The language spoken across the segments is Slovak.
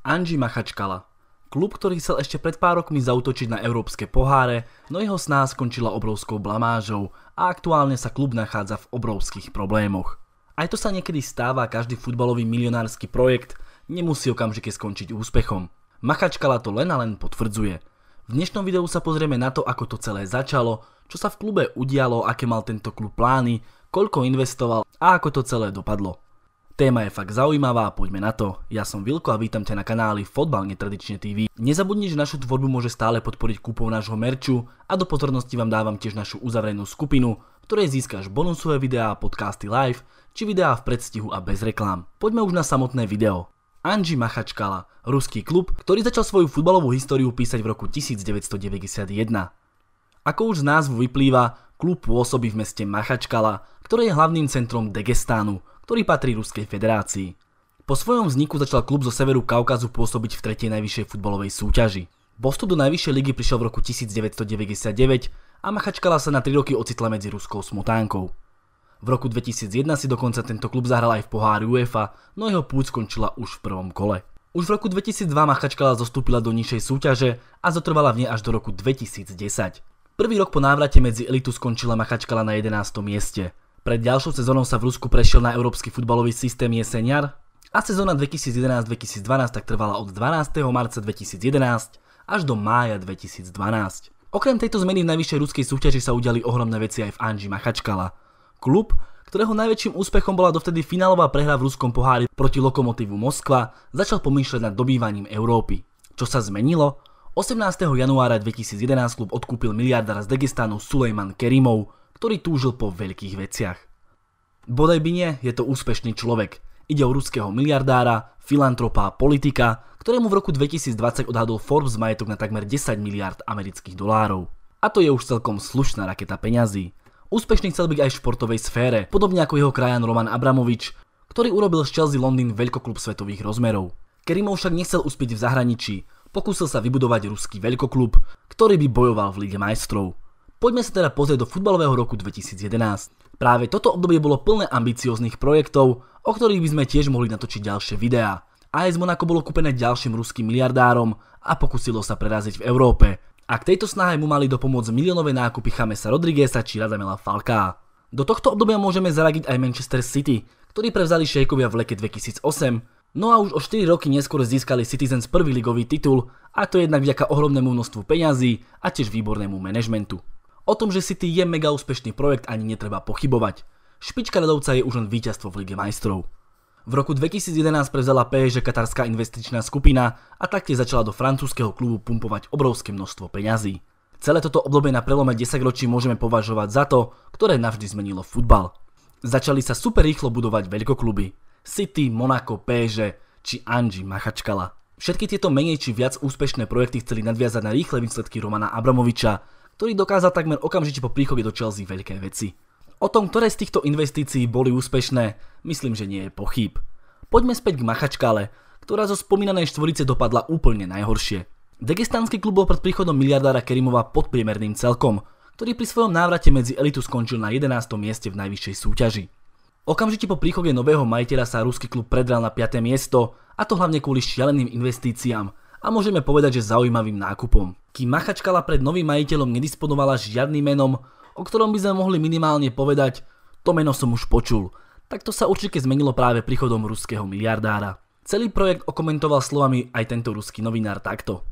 Anži Machačkala. Klub, ktorý chcel ešte pred pár rokmi zautočiť na európske poháre, no jeho sná skončila obrovskou blamážou a aktuálne sa klub nachádza v obrovských problémoch. Aj to sa niekedy stáva, každý futbalový milionársky projekt nemusí okamžite skončiť úspechom. Machačkala to len a len potvrdzuje. V dnešnom videu sa pozrieme na to, ako to celé začalo, čo sa v klube udialo, aké mal tento klub plány, koľko investoval a ako to celé dopadlo. Téma je fakt zaujímavá, poďme na to. Ja som Vilko a vítam ťa na kanáli Fotbal netradične TV. Nezabudni, že našu tvorbu môže stále podporiť kúpou nášho merču a do pozornosti vám dávam tiež našu uzavrenú skupinu, v ktorej získaš bonusové videá, podcasty live, či videá v predstihu a bez reklám. Poďme už na samotné video. Anži Machačkala, ruský klub, ktorý začal svoju futbalovú históriu písať v roku 1991. Ako už z názvu vyplýva, klub pôsobí v meste Machačkala, ktoré je hlavným centrom Degestánu, ktorý patrí Ruskej federácii. Po svojom vzniku začal klub zo severu Kaukazu pôsobiť v tretej najvyššej futbolovej súťaži. Postup do najvyššej ligy prišiel v roku 1999 a Machačkala sa na 3 roky ocitla medzi ruskou smotánkou. V roku 2001 si dokonca tento klub zahral aj v pohári UEFA, no jeho púť skončila už v prvom kole. Už v roku 2002 Machačkala zostúpila do nižšej súťaže a zotrvala v nej až do roku 2010. Prvý rok po návrate medzi elitu skončila Machačkala na 11. mieste. Pred ďalšou sezónou sa v Rusku prešiel na európsky futbalový systém Jeseniar a sezóna 2011-2012 tak trvala od 12. marca 2011 až do mája 2012. Okrem tejto zmeny v najvyššej ruskej súťaži sa udiali ohromné veci aj v Anži Machačkala. Klub, ktorého najväčším úspechom bola dovtedy finálová prehra v ruskom pohári proti Lokomotívu Moskva, začal pomýšľať nad dobývaním Európy. Čo sa zmenilo? 18. januára 2011 klub odkúpil miliardár z Dagestánu Sulejman Kerimov, ktorý túžil po veľkých veciach. Bodaj by nie, je to úspešný človek. Ide o ruského miliardára, filantropa a politika, ktorému v roku 2020 odhadol Forbes majetok na takmer 10 miliard amerických dolárov. A to je už celkom slušná raketa peňazí. Úspešný chcel byť aj v športovej sfére, podobne ako jeho krajan Roman Abramovič, ktorý urobil z Chelsea Londýn veľkoklub svetových rozmerov. Kerimov však nechcel uspieť v zahraničí, pokúsil sa vybudovať ruský veľkoklub, ktorý by bojoval v Lige majstrov. Poďme sa teda pozrieť do futbalového roku 2011. Práve toto obdobie bolo plné ambicióznych projektov, o ktorých by sme tiež mohli natočiť ďalšie videá. AS Monako bolo kúpené ďalším ruským miliardárom a pokusilo sa preraziť v Európe. A k tejto snahe mu mali dopomôcť miliónové nákupy Chamesa Rodriguesa či Radamela Falcá. Do tohto obdobia môžeme zaradiť aj Manchester City, ktorí prevzali šejkovia v leke 2008, no a už o 4 roky neskôr získali Citizens prvý ligový titul, a to jednak vďaka ohromnému množstvu peňazí a tiež výbornému manažmentu. O tom, že City je mega úspešný projekt, ani netreba pochybovať. Špička ľadovca je už len víťazstvo v Lige majstrov. V roku 2011 prevzala PSG katarská investičná skupina a taktiež začala do francúzského klubu pumpovať obrovské množstvo peňazí. Celé toto obdobie na prelome 10 ročí môžeme považovať za to, ktoré navždy zmenilo futbal. Začali sa super rýchlo budovať veľkokluby. City, Monaco, PSG či Anži Machačkala. Všetky tieto menej či viac úspešné projekty chceli nadviazať na rýchle výsledky Romana Abramoviča, ktorý dokázal takmer okamžite po príchode do Chelsea veľké veci. O tom, ktoré z týchto investícií boli úspešné, myslím, že nie je pochyb. Poďme späť k Machačkale, ktorá zo spomínanej štvorice dopadla úplne najhoršie. Dagestanský klub bol pred príchodom miliardára Kerimova priemerným celkom, ktorý pri svojom návrate medzi elitu skončil na 11. mieste v najvyššej súťaži. Okamžite po príchode nového majiteľa sa ruský klub predral na 5. miesto, a to hlavne kvôli šialeným investíciám, a môžeme povedať, že zaujímavým nákupom. Kým Machačkala pred novým majiteľom nedisponovala žiadnym menom, o ktorom by sme mohli minimálne povedať, to meno som už počul, tak to sa určite zmenilo práve príchodom ruského miliardára. Celý projekt okomentoval slovami aj tento ruský novinár takto.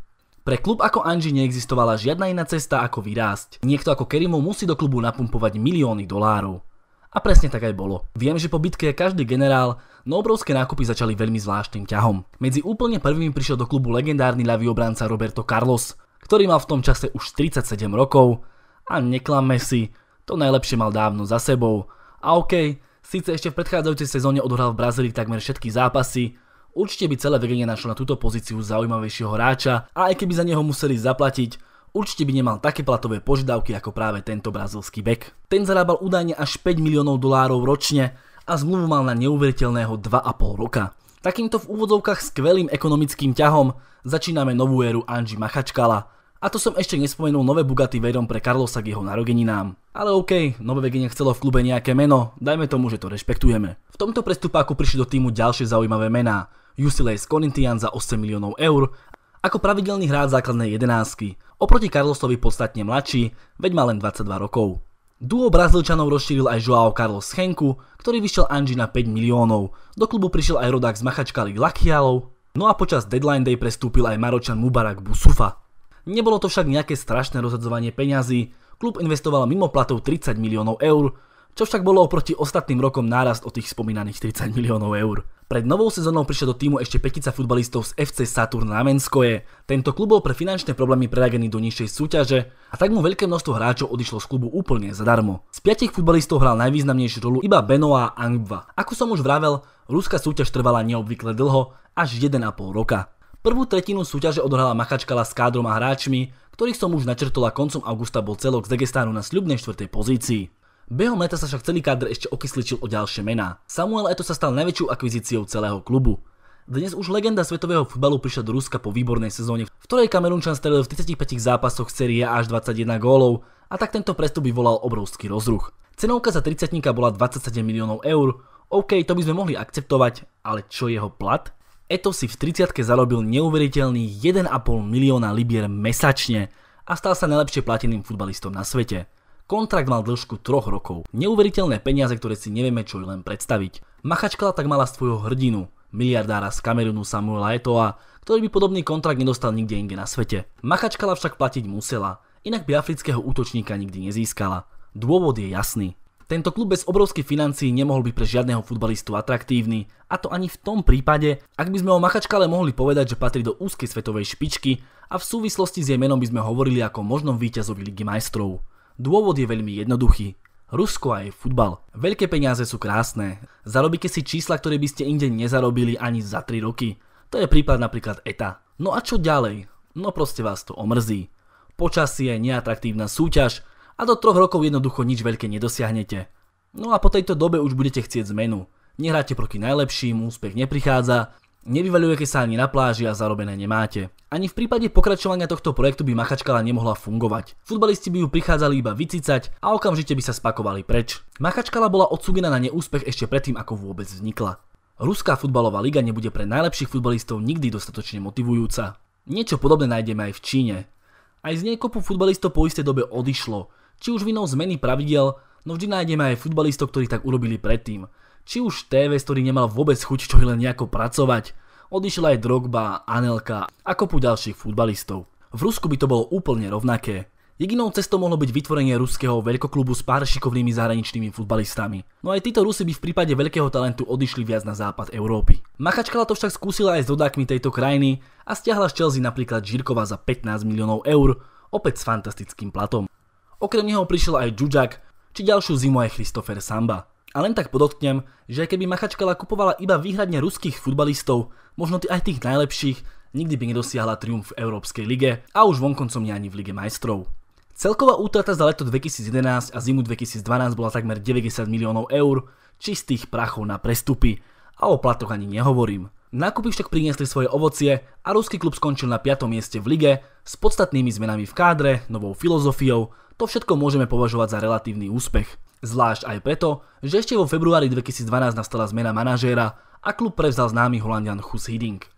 Pre klub ako Anži neexistovala žiadna iná cesta ako vyrásť. Niekto ako Kerimov musí do klubu napumpovať milióny dolárov. A presne tak aj bolo. Viem, že po bitke každý generál, no obrovské nákupy začali veľmi zvláštnym ťahom. Medzi úplne prvými prišiel do klubu legendárny ľavý obranca Roberto Carlos, ktorý mal v tom čase už 37 rokov a neklamme si, to najlepšie mal dávno za sebou. A okej, okay, síce ešte v predchádzajúcej sezóne odohral v Brazílii takmer všetky zápasy, určite by celé vedenie našlo na túto pozíciu zaujímavejšieho hráča a aj keby za neho museli zaplatiť, určite by nemal také platové požiadavky ako práve tento brazilský bek. Ten zarábal údajne až 5 miliónov dolárov ročne a zmluvu mal na neuveriteľného 2,5 roka. Takýmto v úvodzovkách skvelým ekonomickým ťahom začíname novú éru Anži Machačkala. A to som ešte nespomenul nové Bugatti Veyron pre Carlosa k jeho narodeninám. Ale OK, nové vegenie chcelo v klube nejaké meno, dajme tomu, že to rešpektujeme. V tomto prestupáku prišli do týmu ďalšie zaujímavé mená. UCLA z Corinthians za 8 miliónov eur ako pravidelný hráč základnej jedenásky, oproti Carlosovi podstatne mladší, veď má len 22 rokov. Duo Brazilčanov rozšíril aj Joao Carlos Schenku, ktorý vyšiel Anži na 5 miliónov. Do klubu prišiel aj rodák z Machačkali Lachialov, no a počas deadline day prestúpil aj Maročan Mubarak Busufa. Nebolo to však nejaké strašné rozhadzovanie peňazí, klub investoval mimo platov 30 miliónov eur, čo však bolo oproti ostatným rokom nárast o tých spomínaných 30 miliónov eur. Pred novou sezónou prišla do týmu ešte petica futbalistov z FC Saturn Namenskoje. Tento klub bol pre finančné problémy preradený do nižšej súťaže a tak mu veľké množstvo hráčov odišlo z klubu úplne zadarmo. Z piatich futbalistov hral najvýznamnejšiu rolu iba Benoa Angba, Ako som už vravel, ruská súťaž trvala neobvykle dlho, až 1,5 roka. Prvú tretinu súťaže odohrala Machačkala s kádrom a hráčmi, ktorých som už načrtol a koncom augusta bol celok z Degestánu na sľubnej štvrtej pozícii. Behom leta sa však celý kádr ešte okysličil o ďalšie mená. Samuel Eto sa stal najväčšou akvizíciou celého klubu. Dnes už legenda svetového futbalu prišla do Ruska po výbornej sezóne, v ktorej Kamerunčan strelil v 35 zápasoch série až 21 gólov a tak tento prestup vyvolal obrovský rozruch. Cenovka za 30 bola 27 miliónov eur, OK, to by sme mohli akceptovať, ale čo jeho plat? Eto si v 30 zarobil neuveriteľný 1,5 milióna libier mesačne a stal sa najlepšie plateným futbalistom na svete. Kontrakt mal dĺžku troch rokov. Neuveriteľné peniaze, ktoré si nevieme čo len predstaviť. Machačkala tak mala svojho hrdinu, miliardára z Kamerunu Samuela Etoa, ktorý by podobný kontrakt nedostal nikde inde na svete. Machačkala však platiť musela, inak by afrického útočníka nikdy nezískala. Dôvod je jasný. Tento klub bez obrovských financií nemohol byť pre žiadneho futbalistu atraktívny, a to ani v tom prípade, ak by sme o Machačkale mohli povedať, že patrí do úzkej svetovej špičky a v súvislosti s jej menom by sme hovorili ako možnom víťazovi Ligy majstrov. Dôvod je veľmi jednoduchý. Rusko aj futbal. Veľké peniaze sú krásne. Zarobíte si čísla, ktoré by ste inde nezarobili ani za 3 roky. To je prípad napríklad ETA. No a čo ďalej? No proste vás to omrzí. Počasie, neatraktívna súťaž a do 3 rokov jednoducho nič veľké nedosiahnete. No a po tejto dobe už budete chcieť zmenu. Nehráte proti najlepším, úspech neprichádza, Nevyvaľujete sa ani na pláži a zarobené nemáte. Ani v prípade pokračovania tohto projektu by Machačkala nemohla fungovať. Futbalisti by ju prichádzali iba vycicať a okamžite by sa spakovali preč. Machačkala bola odsúdená na neúspech ešte predtým, ako vôbec vznikla. Ruská futbalová liga nebude pre najlepších futbalistov nikdy dostatočne motivujúca. Niečo podobné nájdeme aj v Číne. Aj z nej kopu futbalistov po istej dobe odišlo, či už vinou zmeny pravidel, no vždy nájdeme aj futbalistov, ktorí tak urobili predtým, či už TV, ktorých nemal vôbec chuť čo len nejako pracovať, odišiel aj Drogba, Anelka a kopu ďalších futbalistov. V Rusku by to bolo úplne rovnaké. Jedinou cestou mohlo byť vytvorenie ruského veľkoklubu s pár šikovnými zahraničnými futbalistami. No aj títo Rusy by v prípade veľkého talentu odišli viac na západ Európy. Machačkala to však skúsila aj s dodákmi tejto krajiny a stiahla z Chelsea napríklad Žirkova za 15 miliónov eur, opäť s fantastickým platom. Okrem neho prišiel aj Džuďak, či ďalšiu zimu aj Christopher Samba. A len tak podotknem, že keby Machačkala kupovala iba výhradne ruských futbalistov, možno aj tých najlepších, nikdy by nedosiahla triumf v Európskej lige a už vonkoncom nie ani v Lige majstrov. Celková útrata za leto 2011 a zimu 2012 bola takmer 90 miliónov eur, čistých prachov na prestupy a o platoch ani nehovorím však priniesli svoje ovocie a ruský klub skončil na 5. mieste v lige s podstatnými zmenami v kádre, novou filozofiou, to všetko môžeme považovať za relatívny úspech. Zvlášť aj preto, že ešte vo februári 2012 nastala zmena manažéra a klub prevzal známy holandian Hus Hiddink.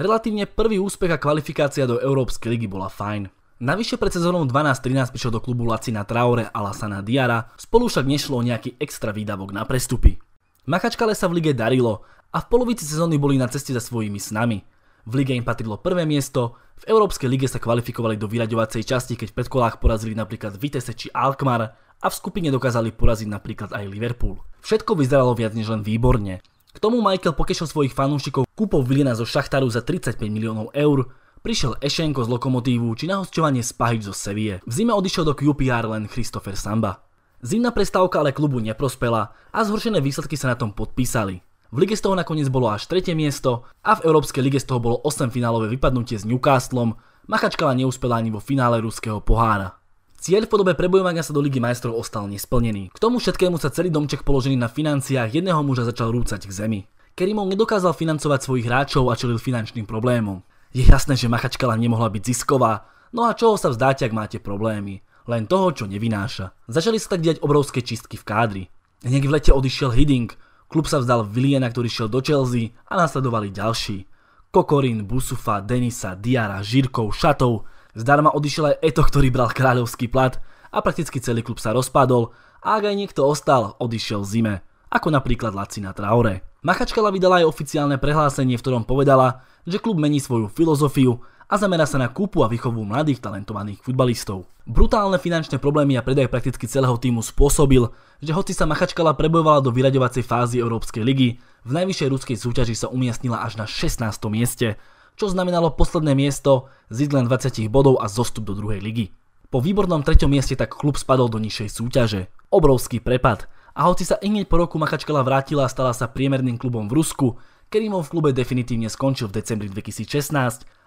Relatívne prvý úspech a kvalifikácia do Európskej ligy bola fajn. Navyše pred sezónou 12-13 prišiel do klubu Lacina Traore a Lasana Diara, spolu však nešlo o nejaký extra výdavok na prestupy. Machačkale sa v lige darilo a v polovici sezóny boli na ceste za svojimi snami. V lige im patrilo prvé miesto, v Európskej lige sa kvalifikovali do vyraďovacej časti, keď v predkolách porazili napríklad Vitesse či Alkmar a v skupine dokázali poraziť napríklad aj Liverpool. Všetko vyzeralo viac než len výborne. K tomu Michael pokešil svojich fanúšikov kúpov Vilina zo Šachtaru za 35 miliónov eur, prišiel Ešenko z Lokomotívu či na hosťovanie Spahič zo Sevie. V zime odišiel do QPR len Christopher Samba. Zimná prestávka ale klubu neprospela a zhoršené výsledky sa na tom podpísali. V lige z toho nakoniec bolo až tretie miesto a v Európskej lige z toho bolo 8 finálové vypadnutie s Newcastlom, Machačkala neúspela ani vo finále ruského pohára. Cieľ v podobe prebojovania sa do Ligy majstrov ostal nesplnený. K tomu všetkému sa celý domček položený na financiách jedného muža začal rúcať k zemi. Kerimov nedokázal financovať svojich hráčov a čelil finančným problémom. Je jasné, že Machačkala nemohla byť zisková, no a čoho sa vzdáte, ak máte problémy len toho, čo nevináša. Začali sa tak diať obrovské čistky v kádri. Hneď v lete odišiel Hidding, klub sa vzdal Viliena, ktorý šiel do Chelsea a následovali ďalší. Kokorin, Busufa, Denisa, Diara, Žirkov, Šatov. Zdarma odišiel aj Eto, ktorý bral kráľovský plat a prakticky celý klub sa rozpadol a ak aj niekto ostal, odišiel v zime, ako napríklad Lacina Traore. Machačkala vydala aj oficiálne prehlásenie, v ktorom povedala, že klub mení svoju filozofiu a zamera sa na kúpu a výchovu mladých talentovaných futbalistov. Brutálne finančné problémy a predaj prakticky celého týmu spôsobil, že hoci sa Machačkala prebojovala do vyraďovacej fázy Európskej ligy, v najvyššej ruskej súťaži sa umiestnila až na 16. mieste, čo znamenalo posledné miesto, zisk len 20 bodov a zostup do druhej ligy. Po výbornom treťom mieste tak klub spadol do nižšej súťaže. Obrovský prepad. A hoci sa ineď po roku Machačkala vrátila a stala sa priemerným klubom v Rusku, Kerimov v klube definitívne skončil v decembri 2016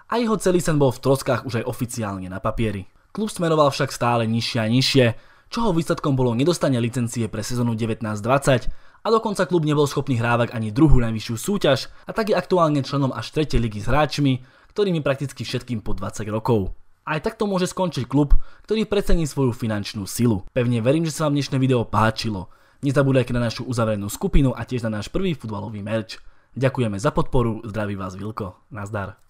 a jeho celý sen bol v troskách už aj oficiálne na papieri. Klub smeroval však stále nižšie a nižšie, čoho výsledkom bolo nedostanie licencie pre sezónu 1920 a dokonca klub nebol schopný hrávať ani druhú najvyššiu súťaž a tak je aktuálne členom až tretej ligy s hráčmi, ktorými prakticky všetkým po 20 rokov. Aj takto môže skončiť klub, ktorý precení svoju finančnú silu. Pevne verím, že sa vám dnešné video páčilo. Nezabúdajte na našu uzavrenú skupinu a tiež na náš prvý futbalový merč. Ďakujeme za podporu, zdraví vás Vilko. Nazdar.